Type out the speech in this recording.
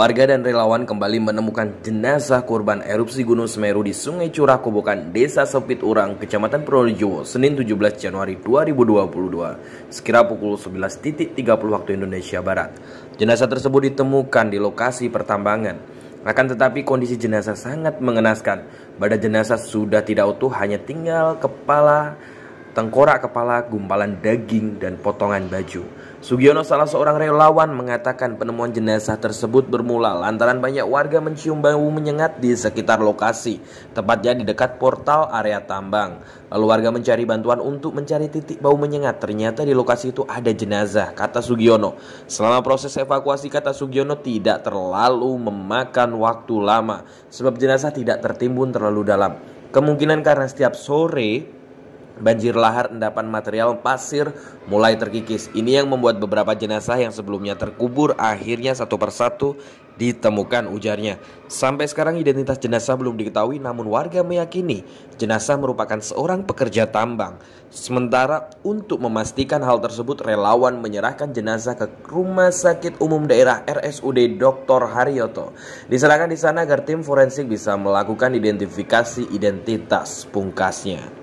Warga dan relawan kembali menemukan jenazah korban erupsi Gunung Semeru di Sungai Curah Kobokan, Desa Sepit Urang, Kecamatan Purworejo, Senin 17 Januari 2022, sekira pukul 11.30 waktu Indonesia Barat. Jenazah tersebut ditemukan di lokasi pertambangan. Akan tetapi kondisi jenazah sangat mengenaskan. Badan jenazah sudah tidak utuh, hanya tinggal kepala tengkorak kepala, gumpalan daging, dan potongan baju. Sugiono salah seorang relawan mengatakan penemuan jenazah tersebut bermula lantaran banyak warga mencium bau menyengat di sekitar lokasi, tepatnya di dekat portal area tambang. Lalu warga mencari bantuan untuk mencari titik bau menyengat. Ternyata di lokasi itu ada jenazah, kata Sugiono. Selama proses evakuasi, kata Sugiono tidak terlalu memakan waktu lama sebab jenazah tidak tertimbun terlalu dalam. Kemungkinan karena setiap sore Banjir lahar endapan material pasir mulai terkikis. Ini yang membuat beberapa jenazah yang sebelumnya terkubur akhirnya satu persatu ditemukan ujarnya. Sampai sekarang identitas jenazah belum diketahui namun warga meyakini jenazah merupakan seorang pekerja tambang. Sementara untuk memastikan hal tersebut relawan menyerahkan jenazah ke Rumah Sakit Umum Daerah RSUD Dr. Haryoto. Diserahkan di sana agar tim forensik bisa melakukan identifikasi identitas pungkasnya.